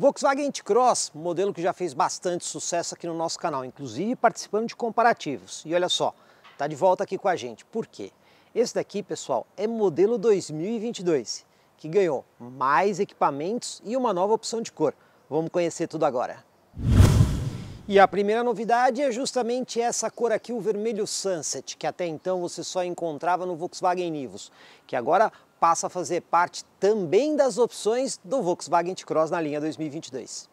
Volkswagen T-Cross, modelo que já fez bastante sucesso aqui no nosso canal, inclusive participando de comparativos. E olha só, tá de volta aqui com a gente. Por quê? Esse daqui, pessoal, é modelo 2022, que ganhou mais equipamentos e uma nova opção de cor. Vamos conhecer tudo agora. E a primeira novidade é justamente essa cor aqui, o vermelho Sunset, que até então você só encontrava no Volkswagen Nivus, que agora passa a fazer parte também das opções do Volkswagen T-Cross na linha 2022.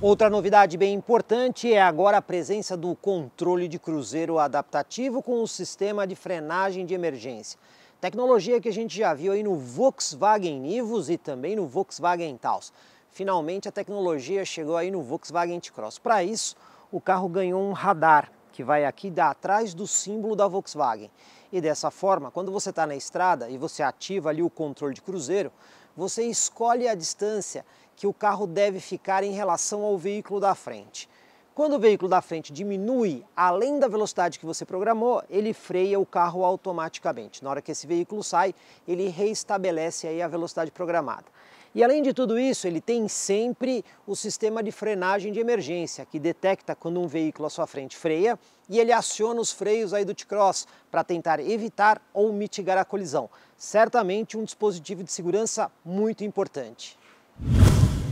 Outra novidade bem importante é agora a presença do controle de cruzeiro adaptativo com o sistema de frenagem de emergência. Tecnologia que a gente já viu aí no Volkswagen Nivus e também no Volkswagen Taos. Finalmente a tecnologia chegou aí no Volkswagen T-Cross. Para isso, o carro ganhou um radar que vai aqui atrás do símbolo da Volkswagen. E dessa forma, quando você está na estrada e você ativa ali o controle de cruzeiro, você escolhe a distância que o carro deve ficar em relação ao veículo da frente. Quando o veículo da frente diminui além da velocidade que você programou, ele freia o carro automaticamente. Na hora que esse veículo sai, ele reestabelece aí a velocidade programada. E além de tudo isso, ele tem sempre o sistema de frenagem de emergência, que detecta quando um veículo à sua frente freia e ele aciona os freios aí do T-Cross para tentar evitar ou mitigar a colisão. Certamente um dispositivo de segurança muito importante.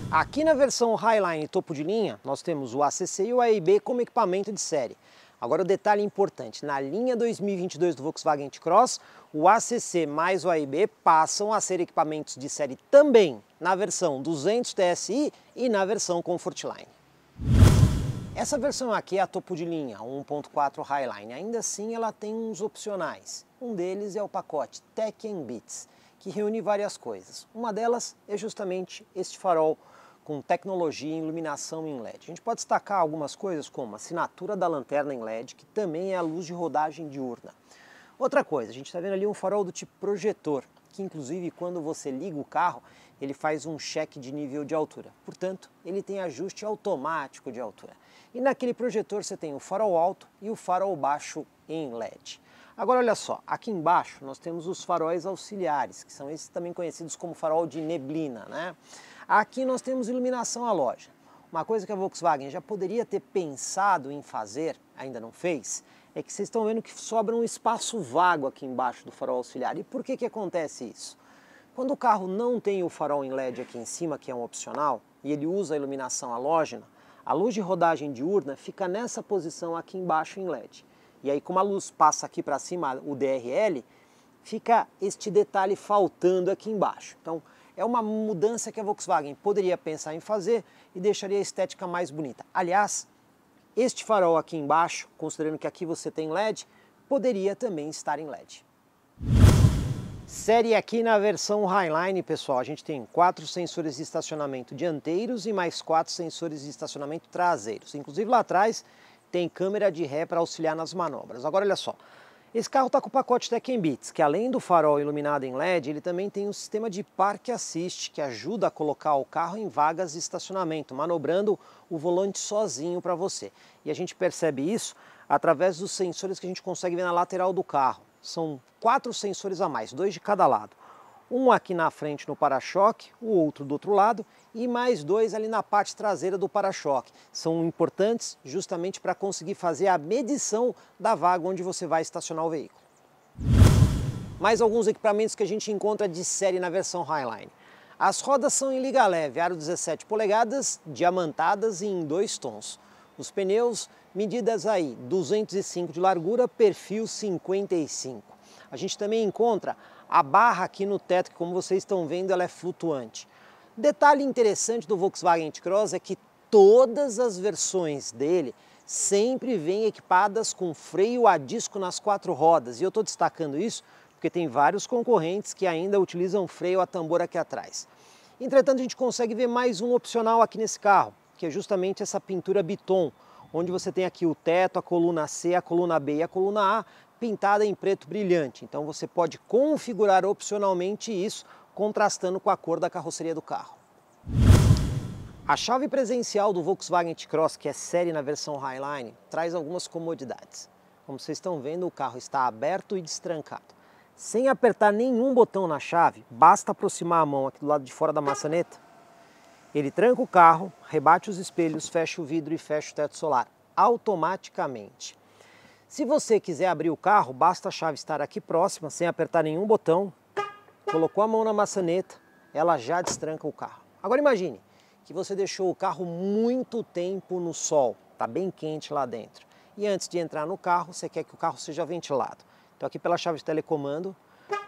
Aqui na versão Highline topo de linha, nós temos o ACC e o AIB como equipamento de série. Agora o detalhe importante, na linha 2022 do Volkswagen T-Cross, o ACC mais o AIB passam a ser equipamentos de série também na versão 200 TSI e na versão Comfortline. Essa versão aqui é a topo de linha, 1.4 Highline, ainda assim ela tem uns opcionais. Um deles é o pacote Tech Bits, que reúne várias coisas. Uma delas é justamente este farol com tecnologia e iluminação em LED. A gente pode destacar algumas coisas como a assinatura da lanterna em LED, que também é a luz de rodagem diurna. Outra coisa, a gente está vendo ali um farol do tipo projetor, que inclusive quando você liga o carro, ele faz um cheque de nível de altura. Portanto, ele tem ajuste automático de altura. E naquele projetor você tem o farol alto e o farol baixo em LED. Agora olha só, aqui embaixo nós temos os faróis auxiliares, que são esses também conhecidos como farol de neblina, né? Aqui nós temos iluminação à loja. Uma coisa que a Volkswagen já poderia ter pensado em fazer, ainda não fez, é que vocês estão vendo que sobra um espaço vago aqui embaixo do farol auxiliar. E por que, que acontece isso? Quando o carro não tem o farol em LED aqui em cima, que é um opcional, e ele usa a iluminação halógena, a luz de rodagem diurna fica nessa posição aqui embaixo em LED. E aí, como a luz passa aqui para cima, o DRL, fica este detalhe faltando aqui embaixo. Então, é uma mudança que a Volkswagen poderia pensar em fazer e deixaria a estética mais bonita. Aliás, este farol aqui embaixo, considerando que aqui você tem LED, poderia também estar em LED. Série aqui na versão Highline, pessoal, a gente tem quatro sensores de estacionamento dianteiros e mais quatro sensores de estacionamento traseiros. Inclusive lá atrás tem câmera de ré para auxiliar nas manobras. Agora olha só, esse carro está com o pacote Tech Beats, que além do farol iluminado em LED, ele também tem um sistema de parque assist que ajuda a colocar o carro em vagas de estacionamento, manobrando o volante sozinho para você. E a gente percebe isso através dos sensores que a gente consegue ver na lateral do carro. São quatro sensores a mais, dois de cada lado um aqui na frente no para-choque, o outro do outro lado e mais dois ali na parte traseira do para-choque. São importantes justamente para conseguir fazer a medição da vaga onde você vai estacionar o veículo. Mais alguns equipamentos que a gente encontra de série na versão Highline. As rodas são em liga leve, aro 17 polegadas, diamantadas e em dois tons. Os pneus, medidas aí, 205 de largura, perfil 55. A gente também encontra a barra aqui no teto, que como vocês estão vendo, ela é flutuante. Detalhe interessante do Volkswagen T-Cross é que todas as versões dele sempre vêm equipadas com freio a disco nas quatro rodas. E eu estou destacando isso porque tem vários concorrentes que ainda utilizam freio a tambor aqui atrás. Entretanto, a gente consegue ver mais um opcional aqui nesse carro, que é justamente essa pintura Biton, onde você tem aqui o teto, a coluna C, a coluna B e a coluna A, pintada em preto brilhante. Então você pode configurar opcionalmente isso contrastando com a cor da carroceria do carro. A chave presencial do Volkswagen T-Cross, que é série na versão Highline, traz algumas comodidades. Como vocês estão vendo, o carro está aberto e destrancado. Sem apertar nenhum botão na chave, basta aproximar a mão aqui do lado de fora da maçaneta. Ele tranca o carro, rebate os espelhos, fecha o vidro e fecha o teto solar automaticamente. Se você quiser abrir o carro, basta a chave estar aqui próxima, sem apertar nenhum botão. Colocou a mão na maçaneta, ela já destranca o carro. Agora imagine que você deixou o carro muito tempo no sol, está bem quente lá dentro. E antes de entrar no carro, você quer que o carro seja ventilado. Então aqui pela chave de telecomando,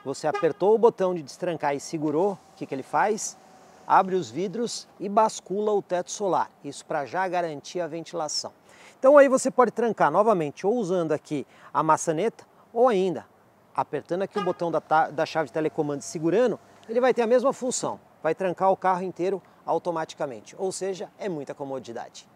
você apertou o botão de destrancar e segurou, o que, que ele faz? Abre os vidros e bascula o teto solar, isso para já garantir a ventilação. Então aí você pode trancar novamente ou usando aqui a maçaneta ou ainda apertando aqui o botão da, da chave de telecomando e segurando, ele vai ter a mesma função, vai trancar o carro inteiro automaticamente, ou seja, é muita comodidade.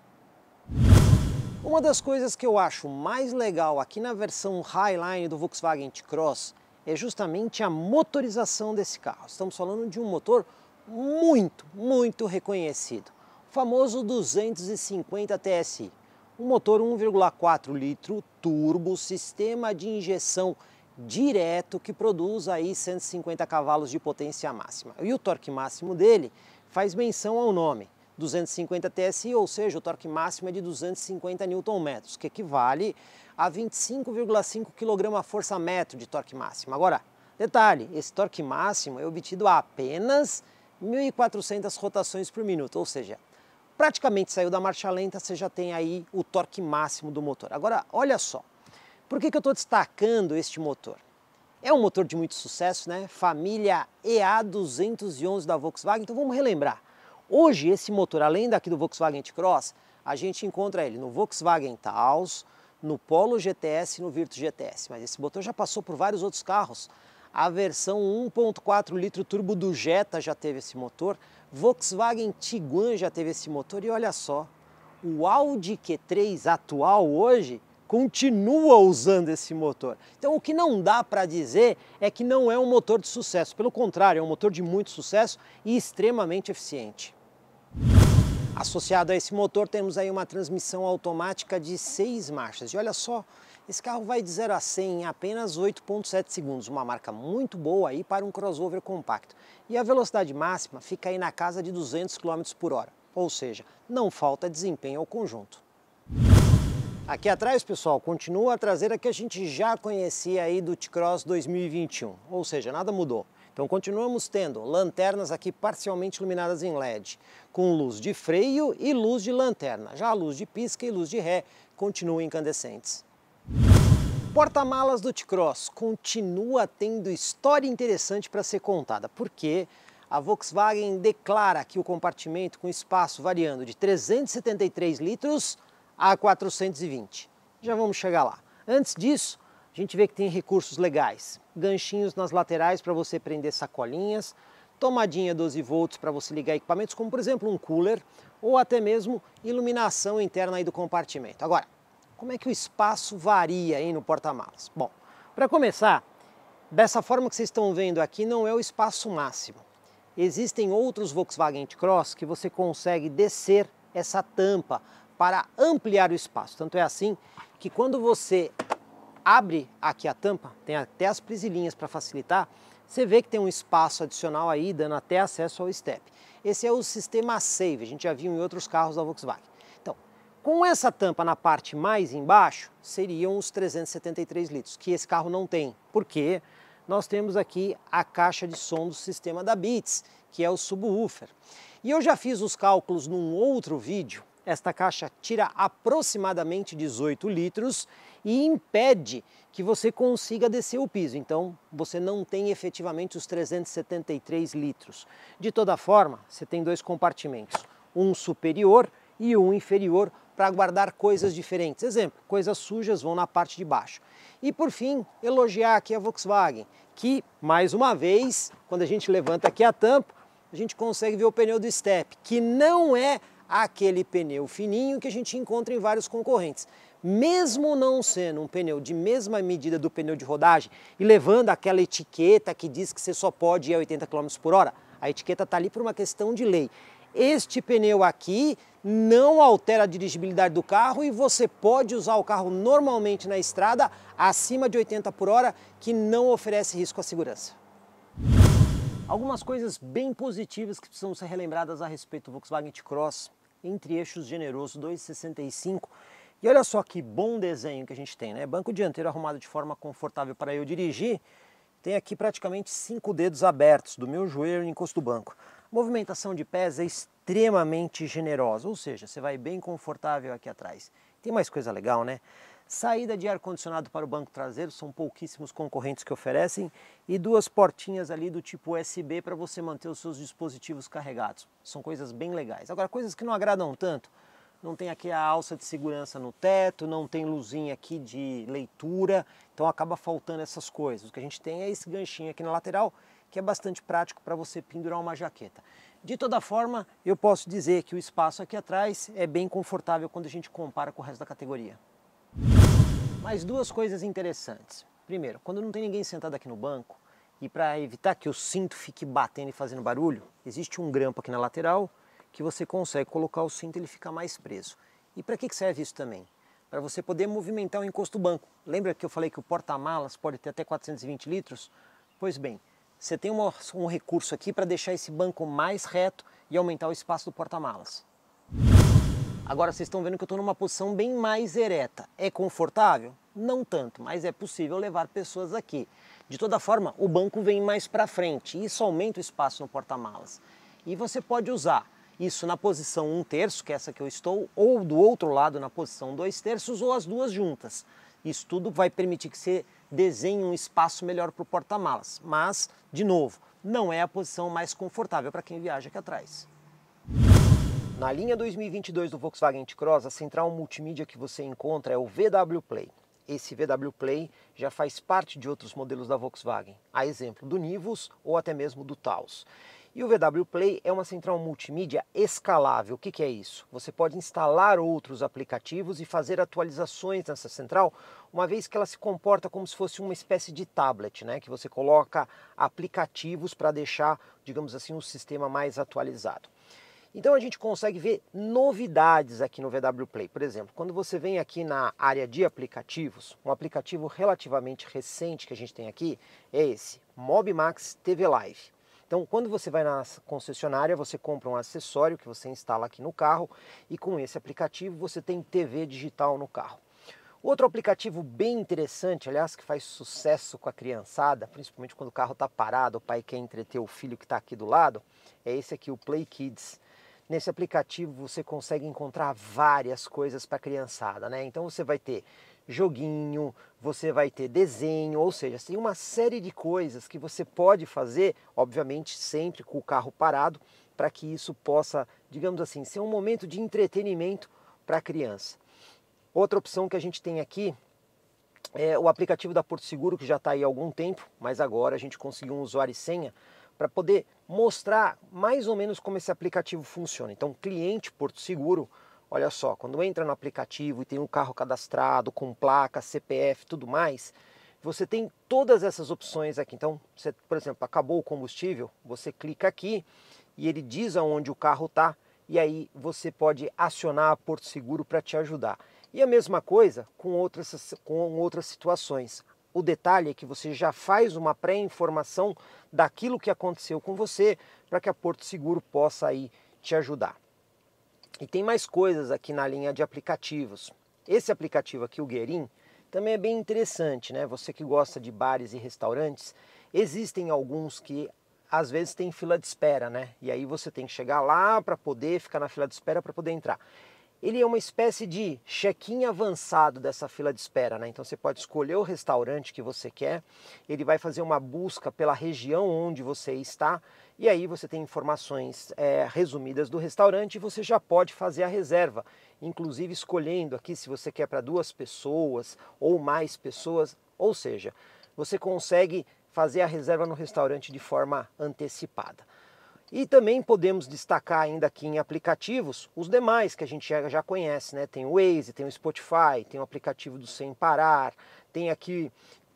Uma das coisas que eu acho mais legal aqui na versão Highline do Volkswagen T-Cross é justamente a motorização desse carro. Estamos falando de um motor muito, muito reconhecido, o famoso 250 TSI. Um motor 1,4 litro turbo, sistema de injeção direto que produz aí 150 cavalos de potência máxima. E o torque máximo dele faz menção ao nome, 250 TSI, ou seja, o torque máximo é de 250 Nm, que equivale a 25,5 kgfm de torque máximo. Agora, detalhe, esse torque máximo é obtido a apenas 1.400 rotações por minuto, ou seja, praticamente saiu da marcha lenta, você já tem aí o torque máximo do motor. Agora, olha só, por que, que eu estou destacando este motor? É um motor de muito sucesso, né? Família EA211 da Volkswagen. Então vamos relembrar. Hoje, esse motor, além daqui do Volkswagen T-Cross, a gente encontra ele no Volkswagen Taos, no Polo GTS e no Virtus GTS. Mas esse motor já passou por vários outros carros. A versão 1.4 litro turbo do Jetta já teve esse motor. Volkswagen Tiguan já teve esse motor e olha só, o Audi Q3 atual hoje continua usando esse motor. Então o que não dá para dizer é que não é um motor de sucesso, pelo contrário, é um motor de muito sucesso e extremamente eficiente. Associado a esse motor temos aí uma transmissão automática de seis marchas. E olha só, esse carro vai de 0 a 100 em apenas 8.7 segundos, uma marca muito boa aí para um crossover compacto. E a velocidade máxima fica aí na casa de 200 km por hora, ou seja, não falta desempenho ao conjunto. Aqui atrás, pessoal, continua a traseira que a gente já conhecia aí do T-Cross 2021, ou seja, nada mudou. Então continuamos tendo lanternas aqui parcialmente iluminadas em LED, com luz de freio e luz de lanterna. Já a luz de pisca e luz de ré continuam incandescentes porta-malas do T-Cross continua tendo história interessante para ser contada, porque a Volkswagen declara que o compartimento com espaço variando de 373 litros a 420. Já vamos chegar lá. Antes disso, a gente vê que tem recursos legais. Ganchinhos nas laterais para você prender sacolinhas, tomadinha 12 volts para você ligar equipamentos como por exemplo um cooler ou até mesmo iluminação interna aí do compartimento. Agora, como é que o espaço varia aí no porta-malas? Bom, para começar, dessa forma que vocês estão vendo aqui não é o espaço máximo. Existem outros Volkswagen Cross que você consegue descer essa tampa para ampliar o espaço. Tanto é assim que quando você abre aqui a tampa, tem até as prisilinhas para facilitar, você vê que tem um espaço adicional aí, dando até acesso ao step. Esse é o sistema Save, a gente já viu em outros carros da Volkswagen. Com essa tampa na parte mais embaixo, seriam os 373 litros, que esse carro não tem, porque nós temos aqui a caixa de som do sistema da Beats, que é o subwoofer. E eu já fiz os cálculos num outro vídeo, esta caixa tira aproximadamente 18 litros e impede que você consiga descer o piso, então você não tem efetivamente os 373 litros. De toda forma, você tem dois compartimentos, um superior e um inferior para guardar coisas diferentes. Exemplo, coisas sujas vão na parte de baixo. E por fim, elogiar aqui a Volkswagen, que mais uma vez, quando a gente levanta aqui a tampa, a gente consegue ver o pneu do Step, que não é aquele pneu fininho que a gente encontra em vários concorrentes. Mesmo não sendo um pneu de mesma medida do pneu de rodagem e levando aquela etiqueta que diz que você só pode ir a 80 km por hora, a etiqueta está ali por uma questão de lei. Este pneu aqui não altera a dirigibilidade do carro e você pode usar o carro normalmente na estrada acima de 80 por hora, que não oferece risco à segurança. Algumas coisas bem positivas que precisam ser relembradas a respeito do Volkswagen T-Cross, entre eixos generoso 265. E olha só que bom desenho que a gente tem, né? Banco dianteiro arrumado de forma confortável para eu dirigir, tem aqui praticamente cinco dedos abertos, do meu joelho no encosto do banco. Movimentação de pés é extremamente generosa, ou seja, você vai bem confortável aqui atrás. Tem mais coisa legal, né? Saída de ar-condicionado para o banco traseiro, são pouquíssimos concorrentes que oferecem, e duas portinhas ali do tipo USB para você manter os seus dispositivos carregados. São coisas bem legais. Agora, coisas que não agradam tanto, não tem aqui a alça de segurança no teto, não tem luzinha aqui de leitura, então acaba faltando essas coisas. O que a gente tem é esse ganchinho aqui na lateral, que é bastante prático para você pendurar uma jaqueta. De toda forma, eu posso dizer que o espaço aqui atrás é bem confortável quando a gente compara com o resto da categoria. Mais duas coisas interessantes. Primeiro, quando não tem ninguém sentado aqui no banco, e para evitar que o cinto fique batendo e fazendo barulho, existe um grampo aqui na lateral que você consegue colocar o cinto e ele fica mais preso. E para que serve isso também? Para você poder movimentar o encosto do banco. Lembra que eu falei que o porta-malas pode ter até 420 litros? Pois bem, você tem uma, um recurso aqui para deixar esse banco mais reto e aumentar o espaço do porta-malas. Agora vocês estão vendo que eu estou numa posição bem mais ereta. É confortável? Não tanto, mas é possível levar pessoas aqui. De toda forma, o banco vem mais para frente e isso aumenta o espaço no porta-malas. E você pode usar isso na posição 1 terço, que é essa que eu estou, ou do outro lado na posição 2 terços, ou as duas juntas. Isso tudo vai permitir que você desenhe um espaço melhor para o porta-malas. Mas, de novo, não é a posição mais confortável para quem viaja aqui atrás. Na linha 2022 do Volkswagen T-Cross, a central multimídia que você encontra é o VW Play. Esse VW Play já faz parte de outros modelos da Volkswagen, a exemplo do Nivus ou até mesmo do Taos. E o VW Play é uma central multimídia escalável. O que, que é isso? Você pode instalar outros aplicativos e fazer atualizações nessa central uma vez que ela se comporta como se fosse uma espécie de tablet, né, que você coloca aplicativos para deixar, digamos assim, o um sistema mais atualizado. Então a gente consegue ver novidades aqui no VW Play. Por exemplo, quando você vem aqui na área de aplicativos, um aplicativo relativamente recente que a gente tem aqui é esse, MobMax TV Live. Então, quando você vai na concessionária, você compra um acessório que você instala aqui no carro e com esse aplicativo você tem TV digital no carro. Outro aplicativo bem interessante, aliás, que faz sucesso com a criançada, principalmente quando o carro está parado, o pai quer entreter o filho que está aqui do lado, é esse aqui, o Play Kids. Nesse aplicativo você consegue encontrar várias coisas para a criançada, né? Então você vai ter joguinho, você vai ter desenho, ou seja, tem uma série de coisas que você pode fazer, obviamente sempre com o carro parado, para que isso possa, digamos assim, ser um momento de entretenimento para a criança. Outra opção que a gente tem aqui é o aplicativo da Porto Seguro, que já está aí há algum tempo, mas agora a gente conseguiu um usuário e senha para poder mostrar mais ou menos como esse aplicativo funciona. Então, cliente Porto Seguro, olha só, quando entra no aplicativo e tem um carro cadastrado com placa, CPF, tudo mais, você tem todas essas opções aqui. Então, você, por exemplo, acabou o combustível, você clica aqui e ele diz aonde o carro está e aí você pode acionar a Porto Seguro para te ajudar. E a mesma coisa com outras, com outras situações. O detalhe é que você já faz uma pré-informação daquilo que aconteceu com você para que a Porto Seguro possa aí te ajudar. E tem mais coisas aqui na linha de aplicativos. Esse aplicativo aqui, o Guerin, também é bem interessante, né? Você que gosta de bares e restaurantes, existem alguns que às vezes tem fila de espera, né? E aí você tem que chegar lá para poder ficar na fila de espera para poder entrar ele é uma espécie de check-in avançado dessa fila de espera, né? Então você pode escolher o restaurante que você quer, ele vai fazer uma busca pela região onde você está e aí você tem informações é, resumidas do restaurante e você já pode fazer a reserva, inclusive escolhendo aqui se você quer para duas pessoas ou mais pessoas, ou seja, você consegue fazer a reserva no restaurante de forma antecipada. E também podemos destacar ainda aqui em aplicativos os demais que a gente já, já conhece, né? Tem o Waze, tem o Spotify, tem o aplicativo do Sem Parar, tem aqui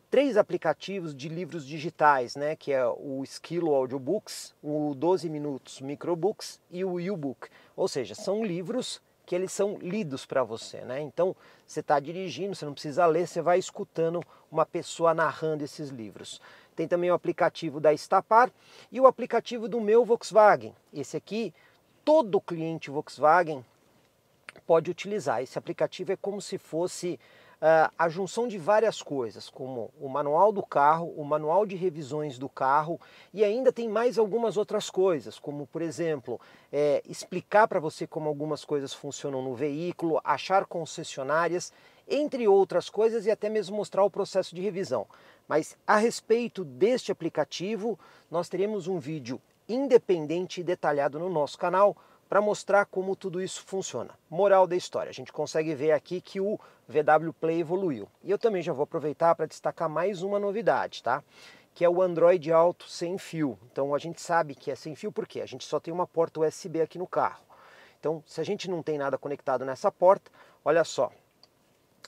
três aplicativos de livros digitais, né, que é o Esquilo Audiobooks, o 12 minutos Microbooks e o U-Book. Ou seja, são livros que eles são lidos para você, né? Então, você está dirigindo, você não precisa ler, você vai escutando uma pessoa narrando esses livros tem também o aplicativo da Estapar e o aplicativo do meu Volkswagen. Esse aqui, todo cliente Volkswagen pode utilizar. Esse aplicativo é como se fosse uh, a junção de várias coisas, como o manual do carro, o manual de revisões do carro e ainda tem mais algumas outras coisas, como por exemplo, é, explicar para você como algumas coisas funcionam no veículo, achar concessionárias entre outras coisas, e até mesmo mostrar o processo de revisão. Mas a respeito deste aplicativo, nós teremos um vídeo independente e detalhado no nosso canal para mostrar como tudo isso funciona. Moral da história, a gente consegue ver aqui que o VW Play evoluiu. E eu também já vou aproveitar para destacar mais uma novidade, tá? Que é o Android Auto sem fio. Então a gente sabe que é sem fio porque a gente só tem uma porta USB aqui no carro. Então, se a gente não tem nada conectado nessa porta, olha só,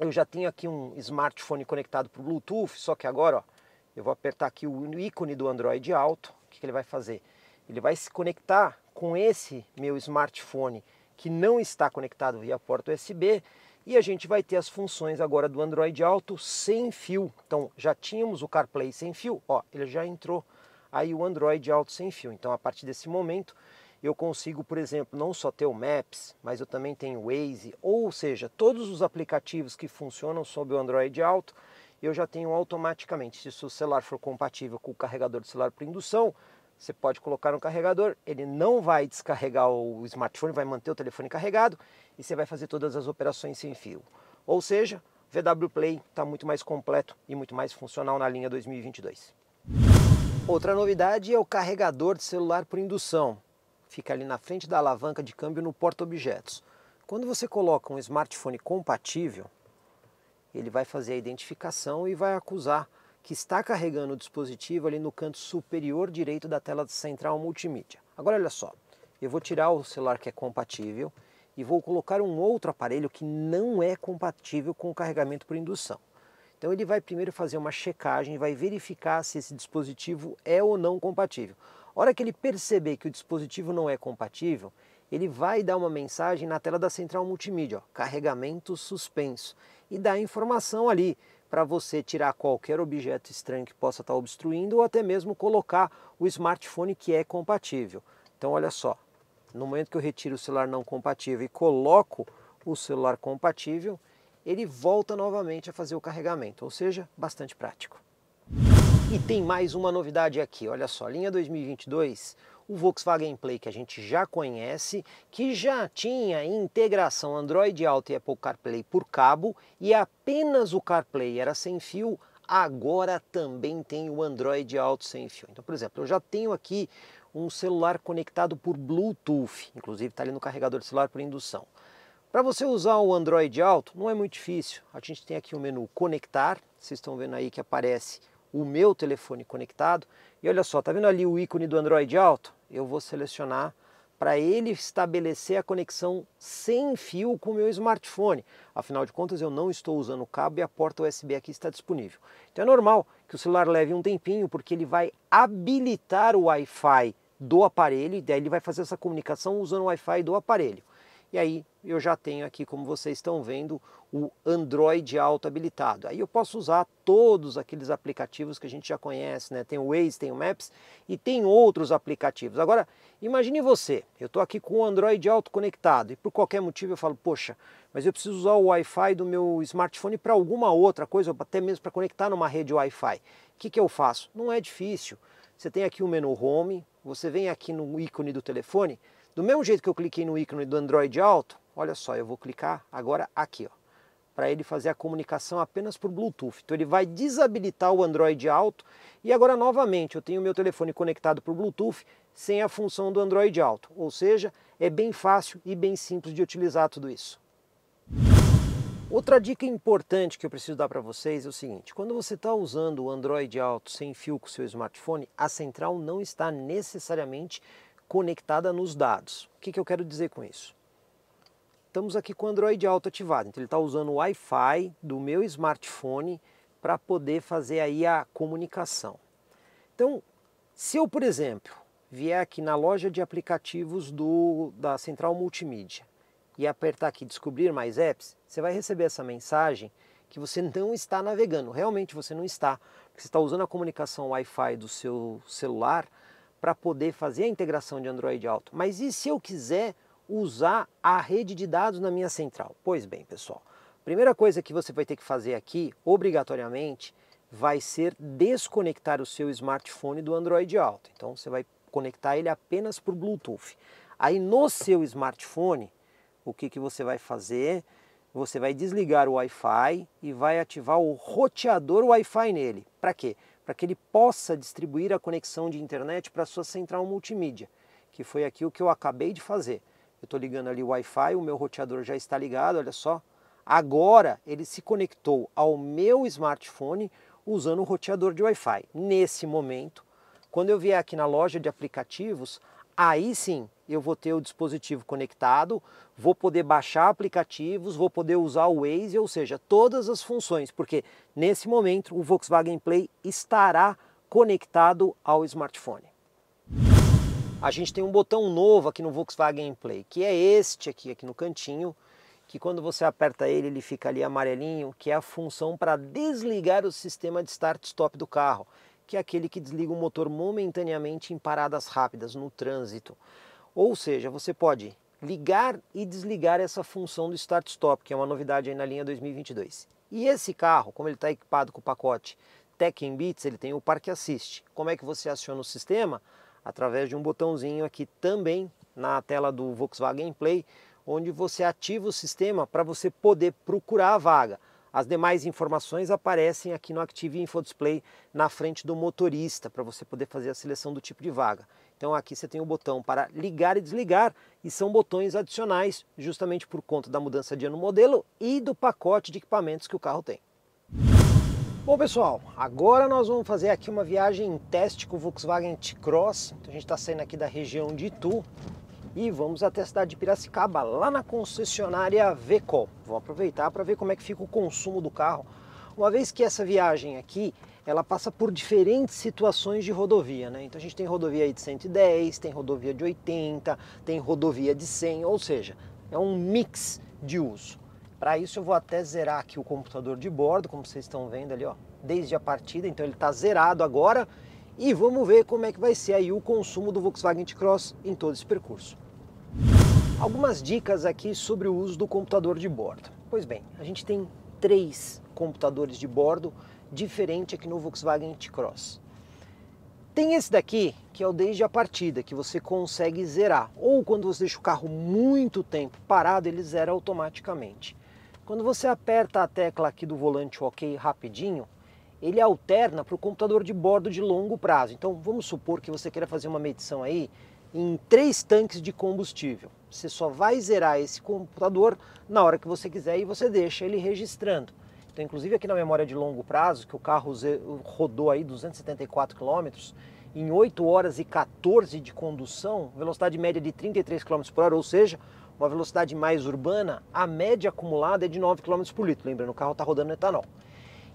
eu já tinha aqui um smartphone conectado por Bluetooth, só que agora ó, eu vou apertar aqui o ícone do Android Auto. O que, que ele vai fazer? Ele vai se conectar com esse meu smartphone que não está conectado via porta USB e a gente vai ter as funções agora do Android Auto sem fio. Então já tínhamos o CarPlay sem fio, ó, ele já entrou aí o Android Auto sem fio. Então a partir desse momento eu consigo, por exemplo, não só ter o Maps, mas eu também tenho o Waze, ou seja, todos os aplicativos que funcionam sob o Android Auto, eu já tenho automaticamente. Se o celular for compatível com o carregador de celular por indução, você pode colocar no carregador, ele não vai descarregar o smartphone, vai manter o telefone carregado e você vai fazer todas as operações sem fio. Ou seja, VW Play está muito mais completo e muito mais funcional na linha 2022. Outra novidade é o carregador de celular por indução fica ali na frente da alavanca de câmbio no porta-objetos. Quando você coloca um smartphone compatível, ele vai fazer a identificação e vai acusar que está carregando o dispositivo ali no canto superior direito da tela central multimídia. Agora olha só, eu vou tirar o celular que é compatível e vou colocar um outro aparelho que não é compatível com o carregamento por indução. Então ele vai primeiro fazer uma checagem, vai verificar se esse dispositivo é ou não compatível. A hora que ele perceber que o dispositivo não é compatível, ele vai dar uma mensagem na tela da central multimídia, ó, carregamento suspenso, e dá informação ali para você tirar qualquer objeto estranho que possa estar tá obstruindo ou até mesmo colocar o smartphone que é compatível. Então olha só, no momento que eu retiro o celular não compatível e coloco o celular compatível, ele volta novamente a fazer o carregamento, ou seja, bastante prático. E tem mais uma novidade aqui, olha só, linha 2022, o Volkswagen Play que a gente já conhece, que já tinha integração Android Auto e Apple CarPlay por cabo e apenas o CarPlay era sem fio, agora também tem o Android Auto sem fio. Então, por exemplo, eu já tenho aqui um celular conectado por Bluetooth, inclusive está ali no carregador de celular por indução. Para você usar o Android Auto, não é muito difícil. A gente tem aqui o menu Conectar, vocês estão vendo aí que aparece o meu telefone conectado. E olha só, tá vendo ali o ícone do Android Auto? Eu vou selecionar para ele estabelecer a conexão sem fio com o meu smartphone. Afinal de contas, eu não estou usando o cabo e a porta USB aqui está disponível. Então é normal que o celular leve um tempinho, porque ele vai habilitar o Wi-Fi do aparelho, e daí ele vai fazer essa comunicação usando o Wi-Fi do aparelho. E aí eu já tenho aqui, como vocês estão vendo, o Android Auto habilitado. Aí eu posso usar todos aqueles aplicativos que a gente já conhece, né? Tem o Waze, tem o Maps e tem outros aplicativos. Agora, imagine você, eu estou aqui com o Android Auto conectado e por qualquer motivo eu falo, poxa, mas eu preciso usar o Wi-Fi do meu smartphone para alguma outra coisa, ou até mesmo para conectar numa rede Wi-Fi. O que, que eu faço? Não é difícil. Você tem aqui o menu Home, você vem aqui no ícone do telefone, do mesmo jeito que eu cliquei no ícone do Android alto, olha só, eu vou clicar agora aqui, ó, para ele fazer a comunicação apenas por Bluetooth. Então ele vai desabilitar o Android alto e agora novamente eu tenho meu telefone conectado por Bluetooth sem a função do Android alto. Ou seja, é bem fácil e bem simples de utilizar tudo isso. Outra dica importante que eu preciso dar para vocês é o seguinte: quando você está usando o Android alto sem fio com o seu smartphone, a central não está necessariamente conectada nos dados. O que, que eu quero dizer com isso? Estamos aqui com o Android Auto ativado, então ele está usando o Wi-Fi do meu smartphone para poder fazer aí a comunicação. Então, se eu, por exemplo, vier aqui na loja de aplicativos do, da Central Multimídia e apertar aqui Descobrir Mais Apps, você vai receber essa mensagem que você não está navegando. Realmente você não está, porque você está usando a comunicação Wi-Fi do seu celular para poder fazer a integração de Android Auto. Mas e se eu quiser usar a rede de dados na minha central? Pois bem, pessoal, primeira coisa que você vai ter que fazer aqui, obrigatoriamente, vai ser desconectar o seu smartphone do Android Auto. Então você vai conectar ele apenas por Bluetooth. Aí no seu smartphone, o que, que você vai fazer? Você vai desligar o Wi-Fi e vai ativar o roteador Wi-Fi nele. Para quê? para que ele possa distribuir a conexão de internet para sua central multimídia, que foi aqui o que eu acabei de fazer. Eu estou ligando ali o Wi-Fi, o meu roteador já está ligado, olha só. Agora ele se conectou ao meu smartphone usando o roteador de Wi-Fi. Nesse momento, quando eu vier aqui na loja de aplicativos, aí sim eu vou ter o dispositivo conectado, vou poder baixar aplicativos, vou poder usar o Waze, ou seja, todas as funções, porque nesse momento o Volkswagen Play estará conectado ao smartphone. A gente tem um botão novo aqui no Volkswagen Play, que é este aqui, aqui no cantinho, que quando você aperta ele, ele fica ali amarelinho, que é a função para desligar o sistema de start-stop do carro que é aquele que desliga o motor momentaneamente em paradas rápidas, no trânsito. Ou seja, você pode ligar e desligar essa função do start-stop, que é uma novidade aí na linha 2022. E esse carro, como ele está equipado com o pacote Tech Beats, ele tem o Parque Assist. Como é que você aciona o sistema? Através de um botãozinho aqui também na tela do Volkswagen Play, onde você ativa o sistema para você poder procurar a vaga. As demais informações aparecem aqui no Active Info Display na frente do motorista para você poder fazer a seleção do tipo de vaga. Então aqui você tem o botão para ligar e desligar e são botões adicionais justamente por conta da mudança de ano modelo e do pacote de equipamentos que o carro tem. Bom pessoal, agora nós vamos fazer aqui uma viagem em teste com o Volkswagen T-Cross. Então, a gente está saindo aqui da região de Itu e vamos até a cidade de Piracicaba, lá na concessionária Vecol. Vou aproveitar para ver como é que fica o consumo do carro, uma vez que essa viagem aqui ela passa por diferentes situações de rodovia, né? Então a gente tem rodovia aí de 110, tem rodovia de 80, tem rodovia de 100, ou seja, é um mix de uso. Para isso eu vou até zerar aqui o computador de bordo, como vocês estão vendo ali, ó, desde a partida, então ele está zerado agora e vamos ver como é que vai ser aí o consumo do Volkswagen T-Cross em todo esse percurso. Algumas dicas aqui sobre o uso do computador de bordo. Pois bem, a gente tem três computadores de bordo diferente aqui no Volkswagen T-Cross. Tem esse daqui, que é o desde a partida, que você consegue zerar. Ou quando você deixa o carro muito tempo parado, ele zera automaticamente. Quando você aperta a tecla aqui do volante OK rapidinho, ele alterna para o computador de bordo de longo prazo. Então vamos supor que você queira fazer uma medição aí em três tanques de combustível. Você só vai zerar esse computador na hora que você quiser e você deixa ele registrando. Então, inclusive aqui na memória de longo prazo, que o carro rodou aí 274 km, em 8 horas e 14 de condução, velocidade média de 33 km por hora, ou seja, uma velocidade mais urbana, a média acumulada é de 9 km por litro. Lembrando, o carro está rodando no etanol.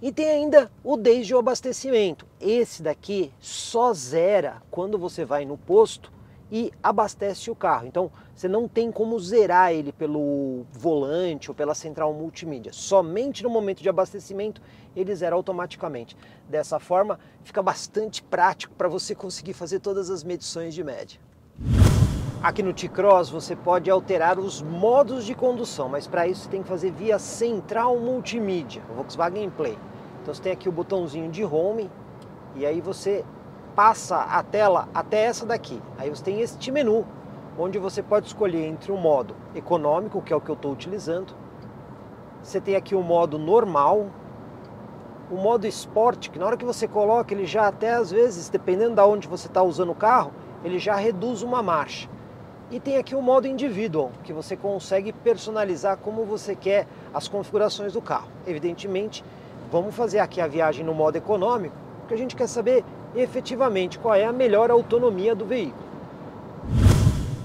E tem ainda o desde o abastecimento. Esse daqui só zera quando você vai no posto e abastece o carro. Então você não tem como zerar ele pelo volante ou pela central multimídia. Somente no momento de abastecimento ele zera automaticamente. Dessa forma, fica bastante prático para você conseguir fazer todas as medições de média. Aqui no T-Cross você pode alterar os modos de condução, mas para isso você tem que fazer via central multimídia, o Volkswagen Play. Então você tem aqui o botãozinho de home e aí você passa a tela até essa daqui. Aí você tem este menu, onde você pode escolher entre o modo econômico, que é o que eu estou utilizando, você tem aqui o modo normal, o modo esporte, que na hora que você coloca ele já até às vezes, dependendo da de onde você está usando o carro, ele já reduz uma marcha. E tem aqui o modo individual, que você consegue personalizar como você quer as configurações do carro. Evidentemente, vamos fazer aqui a viagem no modo econômico, porque a gente quer saber efetivamente qual é a melhor autonomia do veículo.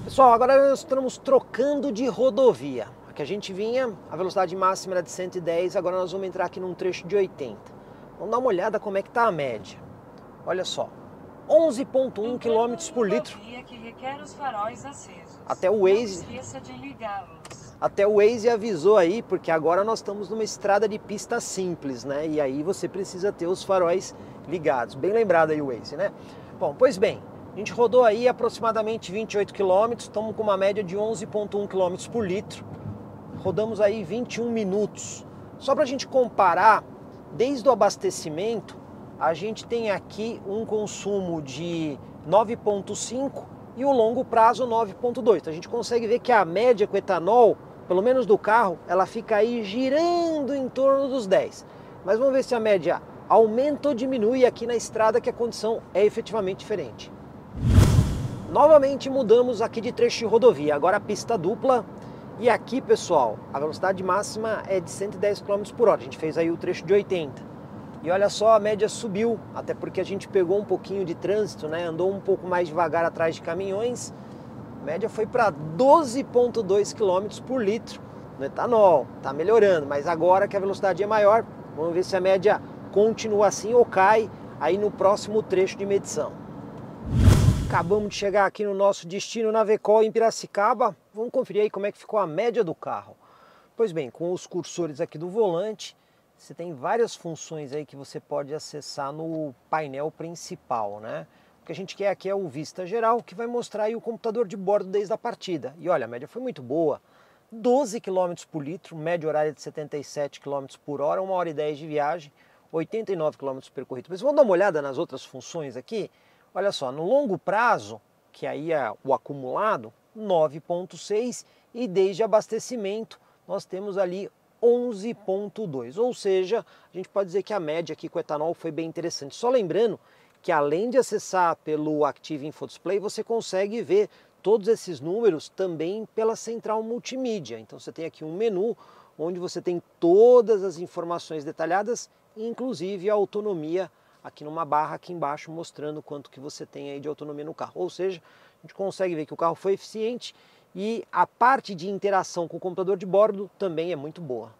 Pessoal, agora nós estamos trocando de rodovia. Aqui a gente vinha, a velocidade máxima era de 110, agora nós vamos entrar aqui num trecho de 80. Vamos dar uma olhada como é que está a média. Olha só, 11,1 km por litro. Até o Waze. Até o Waze avisou aí, porque agora nós estamos numa estrada de pista simples, né? E aí você precisa ter os faróis ligados. Bem lembrado aí o Waze, né? Bom, pois bem, a gente rodou aí aproximadamente 28 km, estamos com uma média de 11,1 km por litro. Rodamos aí 21 minutos. Só para a gente comparar, desde o abastecimento a gente tem aqui um consumo de 9,5 e o longo prazo 9,2. Então a gente consegue ver que a média com etanol, pelo menos do carro, ela fica aí girando em torno dos 10. Mas vamos ver se a média aumenta ou diminui aqui na estrada, que a condição é efetivamente diferente. Novamente mudamos aqui de trecho de rodovia, agora a pista dupla, e aqui, pessoal, a velocidade máxima é de 110 km por hora. A gente fez aí o trecho de 80. E olha só, a média subiu, até porque a gente pegou um pouquinho de trânsito, né? Andou um pouco mais devagar atrás de caminhões. A média foi para 12,2 km por litro no etanol. Tá melhorando, mas agora que a velocidade é maior, vamos ver se a média continua assim ou cai aí no próximo trecho de medição. Acabamos de chegar aqui no nosso destino na Vecol em Piracicaba. Vamos conferir aí como é que ficou a média do carro. Pois bem, com os cursores aqui do volante, você tem várias funções aí que você pode acessar no painel principal, né? O que a gente quer aqui é o vista geral, que vai mostrar aí o computador de bordo desde a partida. E olha, a média foi muito boa. 12 km por litro, média horária de 77 km por hora, 1 hora e 10 de viagem, 89 km percorrido. Mas vamos dar uma olhada nas outras funções aqui? Olha só, no longo prazo, que aí é o acumulado, 9.6 e desde abastecimento nós temos ali 11,2. Ou seja, a gente pode dizer que a média aqui com o etanol foi bem interessante. Só lembrando que além de acessar pelo Active Info Display, você consegue ver todos esses números também pela central multimídia. Então você tem aqui um menu onde você tem todas as informações detalhadas, inclusive a autonomia aqui numa barra aqui embaixo mostrando quanto que você tem aí de autonomia no carro. Ou seja, a gente consegue ver que o carro foi eficiente e a parte de interação com o computador de bordo também é muito boa.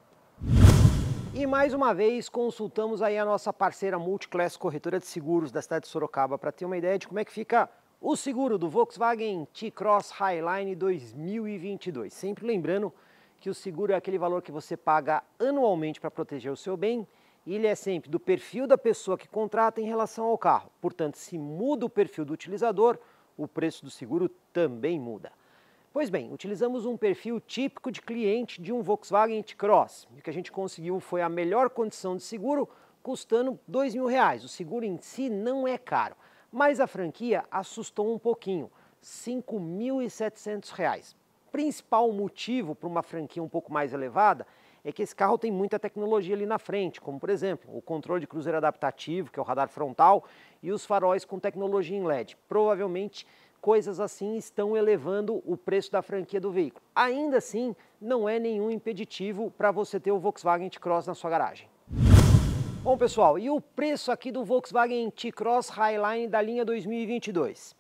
E mais uma vez consultamos aí a nossa parceira Multiclass Corretora de Seguros da cidade de Sorocaba para ter uma ideia de como é que fica o seguro do Volkswagen T-Cross Highline 2022. Sempre lembrando que o seguro é aquele valor que você paga anualmente para proteger o seu bem e ele é sempre do perfil da pessoa que contrata em relação ao carro. Portanto, se muda o perfil do utilizador, o preço do seguro também muda. Pois bem, utilizamos um perfil típico de cliente de um Volkswagen T-Cross. O que a gente conseguiu foi a melhor condição de seguro, custando R$ reais. O seguro em si não é caro, mas a franquia assustou um pouquinho, R$ reais. Principal motivo para uma franquia um pouco mais elevada é que esse carro tem muita tecnologia ali na frente, como por exemplo o controle de cruzeiro adaptativo, que é o radar frontal, e os faróis com tecnologia em LED. Provavelmente coisas assim estão elevando o preço da franquia do veículo. Ainda assim, não é nenhum impeditivo para você ter o Volkswagen T-Cross na sua garagem. Bom, pessoal, e o preço aqui do Volkswagen T-Cross Highline da linha 2022?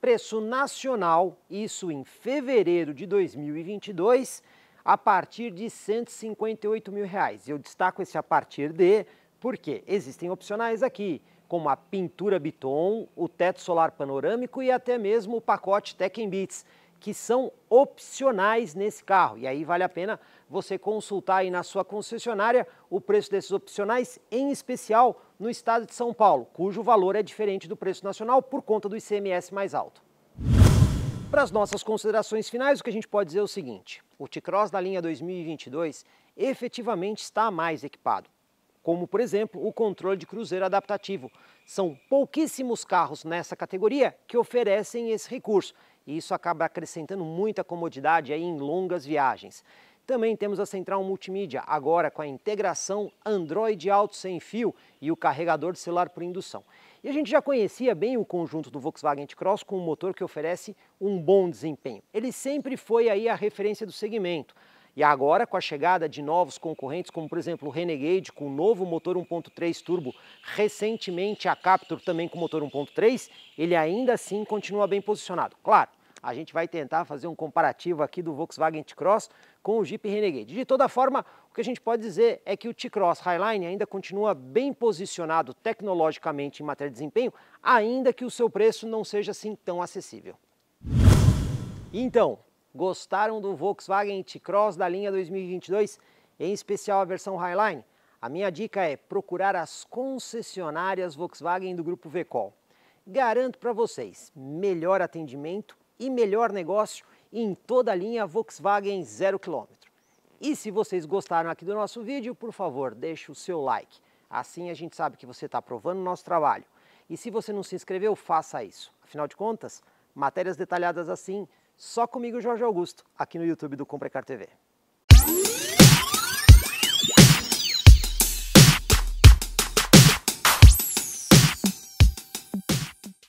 Preço nacional, isso em fevereiro de 2022, a partir de 158 mil reais. Eu destaco esse a partir de, porque existem opcionais aqui como a pintura Biton, o teto solar panorâmico e até mesmo o pacote Tech Bits, que são opcionais nesse carro. E aí vale a pena você consultar aí na sua concessionária o preço desses opcionais, em especial no estado de São Paulo, cujo valor é diferente do preço nacional por conta do ICMS mais alto. Para as nossas considerações finais, o que a gente pode dizer é o seguinte: o T-Cross da linha 2022 efetivamente está mais equipado como por exemplo o controle de cruzeiro adaptativo. São pouquíssimos carros nessa categoria que oferecem esse recurso e isso acaba acrescentando muita comodidade aí em longas viagens. Também temos a central multimídia, agora com a integração Android Auto sem fio e o carregador de celular por indução. E a gente já conhecia bem o conjunto do Volkswagen T-Cross com um motor que oferece um bom desempenho. Ele sempre foi aí a referência do segmento. E agora, com a chegada de novos concorrentes, como por exemplo o Renegade com o novo motor 1.3 turbo, recentemente a Captur também com motor 1.3, ele ainda assim continua bem posicionado. Claro, a gente vai tentar fazer um comparativo aqui do Volkswagen T-Cross com o Jeep Renegade. De toda forma, o que a gente pode dizer é que o T-Cross Highline ainda continua bem posicionado tecnologicamente em matéria de desempenho, ainda que o seu preço não seja assim tão acessível. Então, gostaram do Volkswagen T-Cross da linha 2022, em especial a versão Highline? A minha dica é procurar as concessionárias Volkswagen do grupo Vecol. Garanto para vocês melhor atendimento e melhor negócio em toda a linha Volkswagen 0 km. E se vocês gostaram aqui do nosso vídeo, por favor, deixe o seu like. Assim a gente sabe que você está aprovando o nosso trabalho. E se você não se inscreveu, faça isso. Afinal de contas, matérias detalhadas assim só comigo, Jorge Augusto, aqui no YouTube do Comprecar TV.